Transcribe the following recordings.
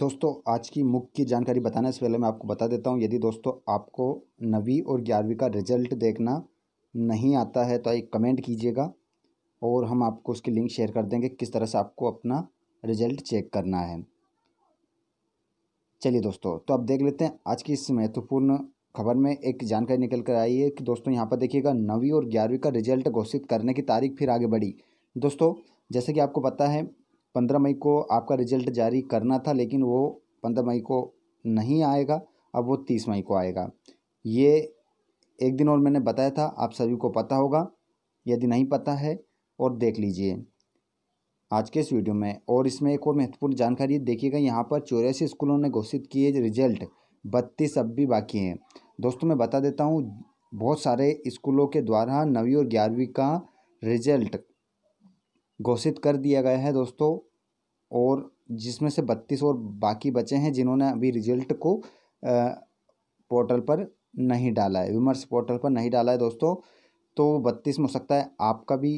दोस्तों आज की मुख्य जानकारी बताने से पहले मैं आपको बता देता हूँ यदि दोस्तों आपको नवी और ग्यारहवीं का रिजल्ट देखना नहीं आता है तो एक कमेंट कीजिएगा और हम आपको उसकी लिंक शेयर कर देंगे किस तरह से आपको अपना रिजल्ट चेक करना है चलिए दोस्तों तो आप देख लेते हैं आज की इस महत्वपूर्ण खबर में एक जानकारी निकल कर आई है कि दोस्तों यहाँ पर देखिएगा नवी और ग्यारहवीं का रिजल्ट घोषित करने की तारीख फिर आगे बढ़ी दोस्तों जैसे कि आपको पता है पंद्रह मई को आपका रिजल्ट जारी करना था लेकिन वो पंद्रह मई को नहीं आएगा अब वो तीस मई को आएगा ये एक दिन और मैंने बताया था आप सभी को पता होगा यदि नहीं पता है और देख लीजिए आज के इस वीडियो में और इसमें एक और महत्वपूर्ण जानकारी देखिएगा यहाँ पर चौरासी स्कूलों ने घोषित किए रिजल्ट बत्तीस अब भी बाकी हैं दोस्तों मैं बता देता हूँ बहुत सारे स्कूलों के द्वारा नवीं और ग्यारहवीं का रिजल्ट घोषित कर दिया गया है दोस्तों और जिसमें से बत्तीस और बाकी बचे हैं जिन्होंने अभी रिजल्ट को पोर्टल पर नहीं डाला है विमर्श पोर्टल पर नहीं डाला है दोस्तों तो बत्तीस में हो सकता है आपका भी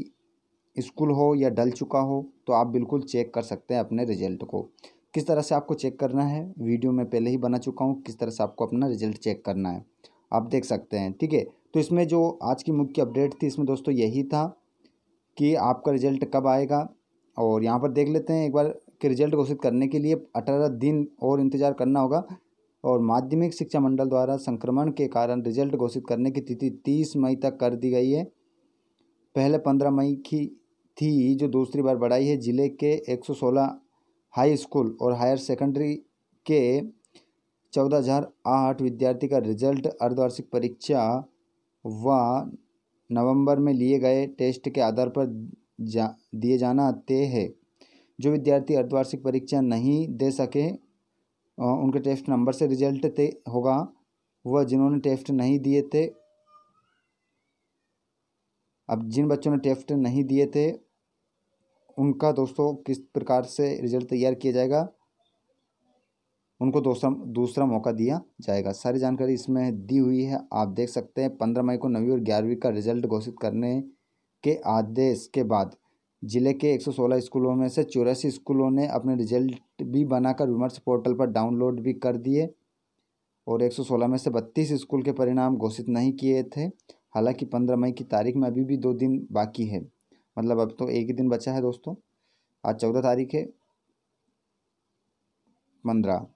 स्कूल हो या डल चुका हो तो आप बिल्कुल चेक कर सकते हैं अपने रिजल्ट को किस तरह से आपको चेक करना है वीडियो में पहले ही बना चुका हूँ किस तरह से आपको अपना रिजल्ट चेक करना है आप देख सकते हैं ठीक है तो इसमें जो आज की मुख्य अपडेट थी इसमें दोस्तों यही था कि आपका रिज़ल्ट कब आएगा और यहाँ पर देख लेते हैं एक बार कि रिज़ल्ट घोषित करने के लिए अठारह दिन और इंतज़ार करना होगा और माध्यमिक शिक्षा मंडल द्वारा संक्रमण के कारण रिजल्ट घोषित करने की तिथि तीस मई तक कर दी गई है पहले पंद्रह मई की थी जो दूसरी बार बढ़ाई है जिले के एक सौ सोलह हाई स्कूल और हायर सेकेंडरी के चौदह हज़ार आठ विद्यार्थी का रिजल्ट अर्धवार्षिक परीक्षा व नवंबर में लिए गए टेस्ट के आधार पर जा दिए जाना तय है जो विद्यार्थी अर्धवार्षिक परीक्षा नहीं दे सके उनके टेस्ट नंबर से रिजल्ट तय होगा वह जिन्होंने टेस्ट नहीं दिए थे अब जिन बच्चों ने टेस्ट नहीं दिए थे उनका दोस्तों किस प्रकार से रिजल्ट तैयार किया जाएगा उनको दूसरा दूसरा मौका दिया जाएगा सारी जानकारी इसमें दी हुई है आप देख सकते हैं पंद्रह मई को नवीं और ग्यारहवीं का रिजल्ट घोषित करने के आदेश के बाद जिले के एक स्कूलों में से चौरासी स्कूलों ने अपने रिजल्ट भी बनाकर विमर्श पोर्टल पर डाउनलोड भी कर दिए और 116 में से 32 स्कूल के परिणाम घोषित नहीं किए थे हालांकि 15 मई की तारीख में अभी भी दो दिन बाकी है मतलब अब तो एक ही दिन बचा है दोस्तों आज चौदह तारीख है पंद्रह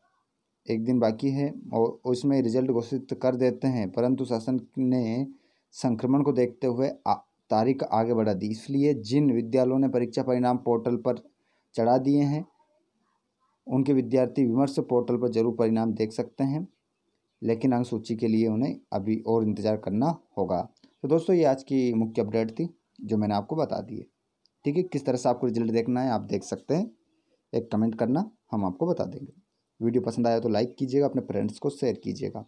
एक दिन बाकी है और उसमें रिजल्ट घोषित कर देते हैं परंतु शासन ने संक्रमण को देखते हुए तारीख आगे बढ़ा दी इसलिए जिन विद्यालयों ने परीक्षा परिणाम पोर्टल पर चढ़ा दिए हैं उनके विद्यार्थी विमर्श पोर्टल पर जरूर परिणाम देख सकते हैं लेकिन अंक सूची के लिए उन्हें अभी और इंतज़ार करना होगा तो दोस्तों ये आज की मुख्य अपडेट थी जो मैंने आपको बता दी है ठीक है किस तरह से आपको रिजल्ट देखना है आप देख सकते हैं एक कमेंट करना हम आपको बता देंगे वीडियो पसंद आया तो लाइक कीजिएगा अपने फ्रेंड्स को शेयर कीजिएगा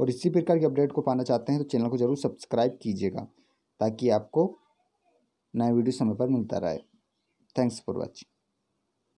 और इसी प्रकार के अपडेट को पाना चाहते हैं तो चैनल को ज़रूर सब्सक्राइब कीजिएगा ताकि आपको नया वीडियो समय पर मिलता रहे थैंक्स फॉर वॉचिंग